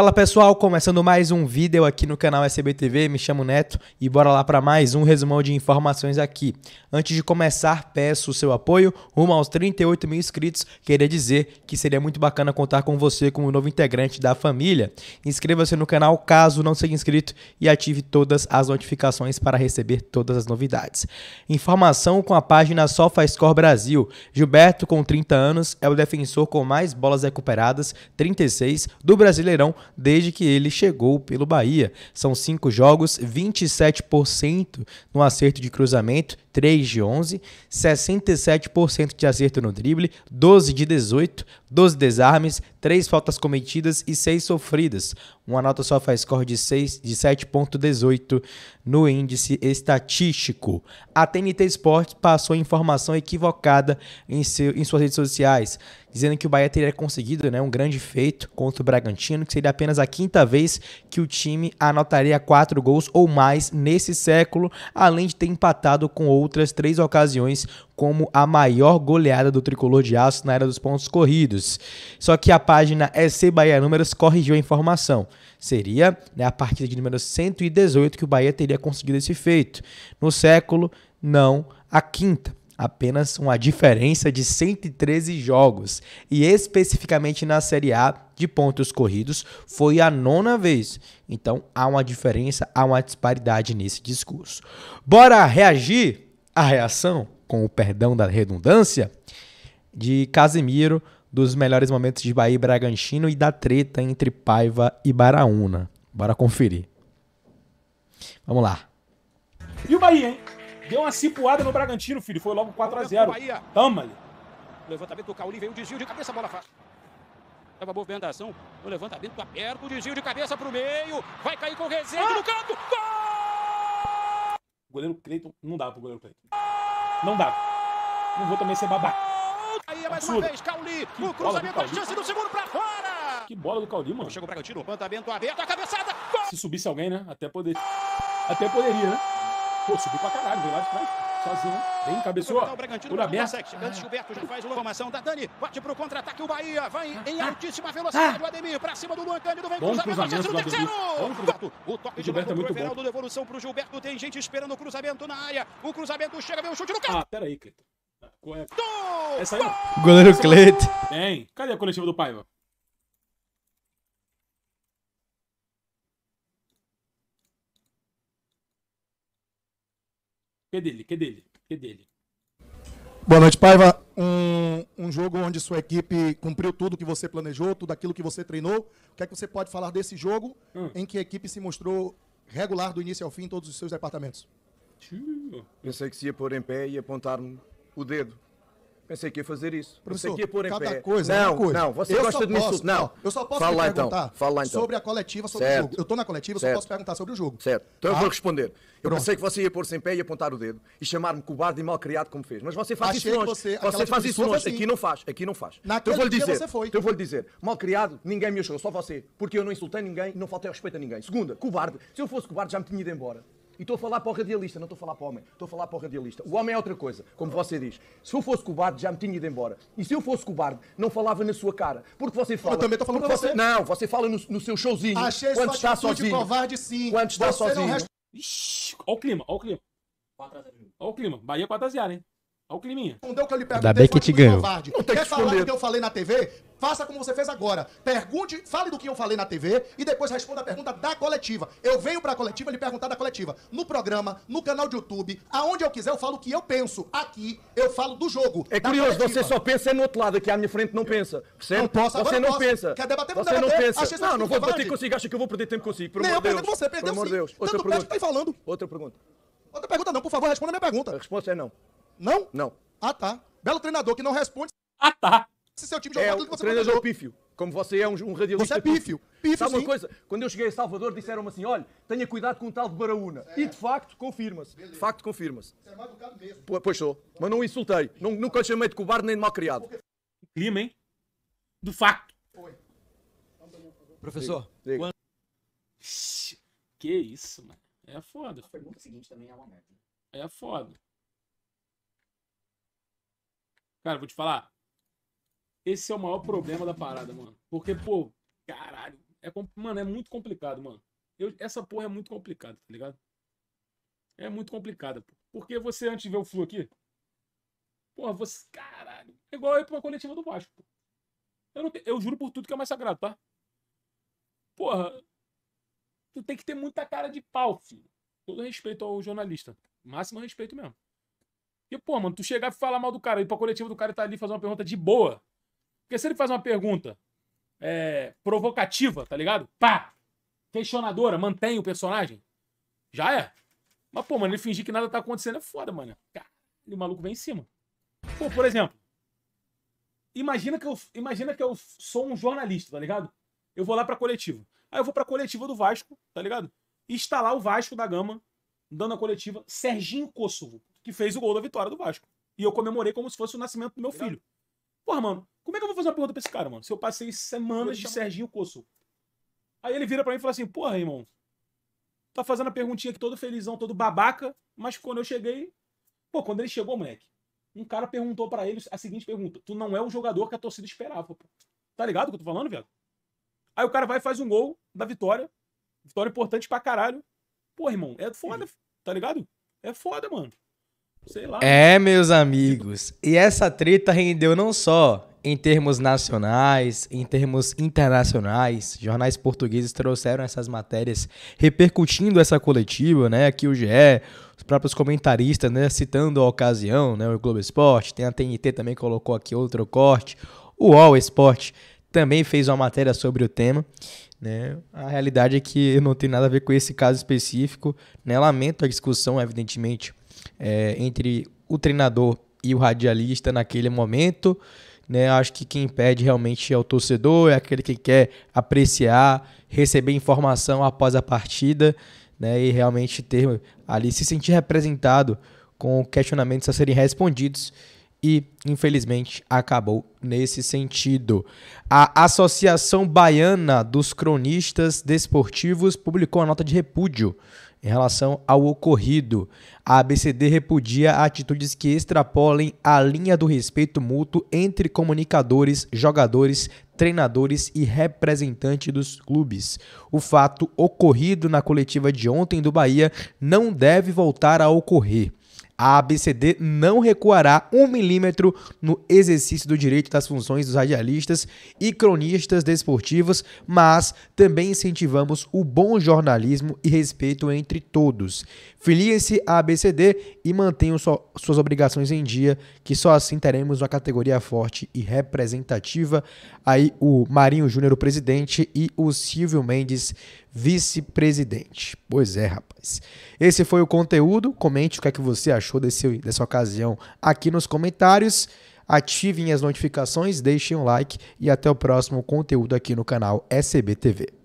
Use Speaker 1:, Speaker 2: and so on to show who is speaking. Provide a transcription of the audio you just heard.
Speaker 1: Fala pessoal, começando mais um vídeo aqui no canal SBTV, me chamo Neto e bora lá para mais um resumão de informações aqui. Antes de começar, peço o seu apoio, rumo aos 38 mil inscritos, queria dizer que seria muito bacana contar com você como novo integrante da família. Inscreva-se no canal caso não seja inscrito e ative todas as notificações para receber todas as novidades. Informação com a página SofaScore Faz Cor Brasil. Gilberto, com 30 anos, é o defensor com mais bolas recuperadas, 36, do Brasileirão desde que ele chegou pelo Bahia. São cinco jogos, 27% no acerto de cruzamento 3 de 11, 67% de acerto no drible, 12 de 18, 12 desarmes, 3 faltas cometidas e 6 sofridas. Uma nota só faz score de, de 7.18 no índice estatístico. A TNT Sports passou informação equivocada em, seu, em suas redes sociais, dizendo que o Bahia teria conseguido né, um grande feito contra o Bragantino, que seria apenas a quinta vez que o time anotaria 4 gols ou mais nesse século, além de ter empatado com outros outras três ocasiões como a maior goleada do tricolor de aço na era dos pontos corridos. Só que a página EC Bahia Números corrigiu a informação. Seria né, a partida de número 118 que o Bahia teria conseguido esse feito. No século, não a quinta apenas uma diferença de 113 jogos, e especificamente na Série A de pontos corridos, foi a nona vez. Então há uma diferença, há uma disparidade nesse discurso. Bora reagir? a reação, com o perdão da redundância, de Casemiro dos melhores momentos de Bahia e Bragantino e da treta entre Paiva e Baraúna. Bora conferir. Vamos lá.
Speaker 2: E o Bahia, hein? Deu uma cipuada no Bragantino, filho. Foi logo 4x0. Tama ali. Levantamento do Cauli, veio o desvio de cabeça, a bola faz. Tava movimentação, o levantamento aperta. Tá o desvio de cabeça pro meio. Vai cair com o Rezende ah! no canto. Gol! O goleiro Cleiton não dá pro goleiro Cleiton. Não dá. Não vou também ser babaca. Aí é mais Absurdo. uma vez, Cauli. No cruzamento, a chance do segundo pra fora. Que bola do Cauli, mano. Chegou o Bragantino. Levantamento aberto, a cabeçada. Gol! Se subisse alguém, né? Até poderia. Até poderia, né? Pô, subiu pra caralho, veio lá de trás. Sozinho. Bem, cabeçou. Por aberto. Antes
Speaker 3: Gilberto já faz
Speaker 2: uma formação da Dani. Bate pro contra-ataque o Bahia. Vai ah, em ah. altíssima velocidade. Ah. O Ademir pra cima do Luan Cândido. Vem cruzamento, do terceiro. É o toque de Gilberto de é muito Everaldo, bom. Devolução pro Gilberto. Tem gente esperando o cruzamento na área. O cruzamento chega, vem o chute no canto. Ah, peraí, Cleiton. Correto. Essa aí,
Speaker 3: Goleiro Cleiton.
Speaker 2: Bem, cadê a coletiva do Paiva?
Speaker 3: Que dele, que dele, que dele. Boa noite, Paiva. Um, um jogo onde sua equipe cumpriu tudo que você planejou, tudo aquilo que você treinou. O que é que você pode falar desse jogo hum. em que a equipe se mostrou regular do início ao fim em todos os seus departamentos? Pensei que se ia pôr em pé e apontar-me o dedo Pensei que ia fazer isso. Pensei que ia pôr em cada pé. coisa não, é coisa. Não, você eu gosta de posso, me insultar. Não, eu só posso fala perguntar então, fala então. sobre a coletiva, sobre certo. o jogo. Eu estou na coletiva, certo. eu só posso perguntar sobre o jogo. Certo. Então ah. eu vou tá? responder. Eu Pronto. pensei que você ia pôr-se em pé e apontar o dedo e chamar-me cobarde e mal criado como fez. Mas você faz Achei isso longe. Você, você faz isso longe. Assim. Aqui não faz. Aqui não faz. Então eu vou lhe dizer. Você foi. Então eu vou lhe dizer. Mal criado, ninguém me achou, só você. Porque eu não insultei ninguém e não faltei respeito a ninguém. Segunda, cobarde. Se eu fosse cobarde já me tinha ido embora. E estou a falar para o radialista, não estou a falar para o homem, estou a falar para o radialista. O homem é outra coisa, como você diz. Se eu fosse cobarde, já me tinha ido embora. E se eu fosse cobarde, não falava na sua cara. Porque você fala. Eu também estou falando para você. Não, você fala no, no seu showzinho. Achei quando está sozinho. covarde,
Speaker 2: sim. Quando está você sozinho. Resta... Ixi, olha o clima, olha o clima. Olha
Speaker 3: o clima. Bahia 4 a 0, hein? Olha o climinha. Respondeu o que eu lhe perguntei. Ainda bem que te ganhou. Covarde. Não tem Quer que falar do que eu falei na TV? Faça como você fez agora. Pergunte, fale do que eu falei na TV e depois responda a pergunta da coletiva. Eu venho pra coletiva lhe perguntar da coletiva. No programa, no canal de YouTube, aonde eu quiser, eu falo o que eu penso. Aqui, eu falo do jogo. É curioso, coletiva. você só pensa no outro lado, aqui à minha frente não pensa. Você não, posso, você não posso. pensa. Quer debater com Você debater. não pensa. Achei não, não assim, vou debater consigo. Acha que eu vou perder tempo consigo. Por Não eu perdendo você, perdeu Por amor de Deus. Outra Tanto pergunta. Tá falando. Outra pergunta. Outra pergunta não, por favor, responda a minha pergunta. A resposta é não. Não? Não. Ah, tá. Belo treinador que não responde. Ah, tá. Se seu time jogar é, tudo que você treinador pífio. Como você é um, um radialista. Você é pífio. Pífio, Sabe sim. uma coisa? Quando eu cheguei a Salvador, disseram-me assim: olha, tenha cuidado com o tal de Baraúna. É. E de facto, confirma-se. De facto, confirma-se. Você é mais educado mesmo. pois sou. Mas não insultei. Não, nunca chamei de cobarde nem de mal criado. Clima, hein? De facto. Foi. Professor,
Speaker 2: diga, diga. Quando... Que isso, mano. É foda. A pergunta seguinte também é uma merda. É foda. Cara, vou te falar. Esse é o maior problema da parada, mano. Porque, pô, caralho. É, mano, é muito complicado, mano. Eu, essa porra é muito complicada, tá ligado? É muito complicada, pô. Porque você, antes de ver o Flu aqui. Porra, você. Caralho. É igual eu ir pra uma coletiva do Vasco, pô. Eu, não, eu juro por tudo que é mais sagrado, tá? Porra. Tu tem que ter muita cara de pau, filho. Todo respeito ao jornalista. Máximo respeito mesmo. E, pô, mano, tu chegar e falar mal do cara, ir pra coletiva do cara e tá ali fazer uma pergunta de boa. Porque se ele faz uma pergunta é, provocativa, tá ligado? Pá! Questionadora, mantém o personagem. Já é. Mas, pô, mano, ele fingir que nada tá acontecendo é foda, mano. Caralho, o maluco vem em cima. Pô, por exemplo, imagina que eu, imagina que eu sou um jornalista, tá ligado? Eu vou lá pra coletiva. Aí eu vou pra coletiva do Vasco, tá ligado? E está lá o Vasco da Gama, dando a coletiva, Serginho Kosovo que fez o gol da vitória do Vasco. E eu comemorei como se fosse o nascimento do meu filho. Porra, mano, como é que eu vou fazer uma pergunta pra esse cara, mano? Se eu passei semanas de Serginho Coço. Aí ele vira para mim e fala assim: Porra, irmão, tá fazendo a perguntinha aqui todo felizão, todo babaca, mas quando eu cheguei. Pô, quando ele chegou, moleque, um cara perguntou para ele a seguinte pergunta: Tu não é o jogador que a torcida esperava, pô. Tá ligado o que eu tô falando, velho? Aí o cara vai e faz um gol da vitória. Vitória importante pra caralho. Pô, irmão, é foda, Sim. tá ligado? É foda, mano. Sei lá. É,
Speaker 1: meus amigos. E essa treta rendeu não só em termos nacionais, em termos internacionais, jornais portugueses trouxeram essas matérias repercutindo essa coletiva, né? Aqui o GE, os próprios comentaristas, né, citando a ocasião, né, o Globo Esporte, tem a TNT também colocou aqui outro corte, o All Esporte também fez uma matéria sobre o tema, né? A realidade é que não tem nada a ver com esse caso específico, né? Lamento a discussão, evidentemente, é, entre o treinador e o radialista naquele momento. Né? Acho que quem impede realmente é o torcedor, é aquele que quer apreciar, receber informação após a partida né? e realmente ter ali se sentir representado com questionamentos a serem respondidos e, infelizmente, acabou nesse sentido. A Associação Baiana dos Cronistas Desportivos publicou a nota de repúdio em relação ao ocorrido. A ABCD repudia atitudes que extrapolem a linha do respeito mútuo entre comunicadores, jogadores, treinadores e representantes dos clubes. O fato ocorrido na coletiva de ontem do Bahia não deve voltar a ocorrer a ABCD não recuará um milímetro no exercício do direito das funções dos radialistas e cronistas desportivos, mas também incentivamos o bom jornalismo e respeito entre todos. Filie-se à ABCD e mantenham so suas obrigações em dia, que só assim teremos uma categoria forte e representativa. Aí o Marinho Júnior, o presidente, e o Silvio Mendes, vice-presidente. Pois é, rapaz. Esse foi o conteúdo. Comente o que é que você achou desse, dessa ocasião aqui nos comentários. Ativem as notificações, deixem um like e até o próximo conteúdo aqui no canal SBTV.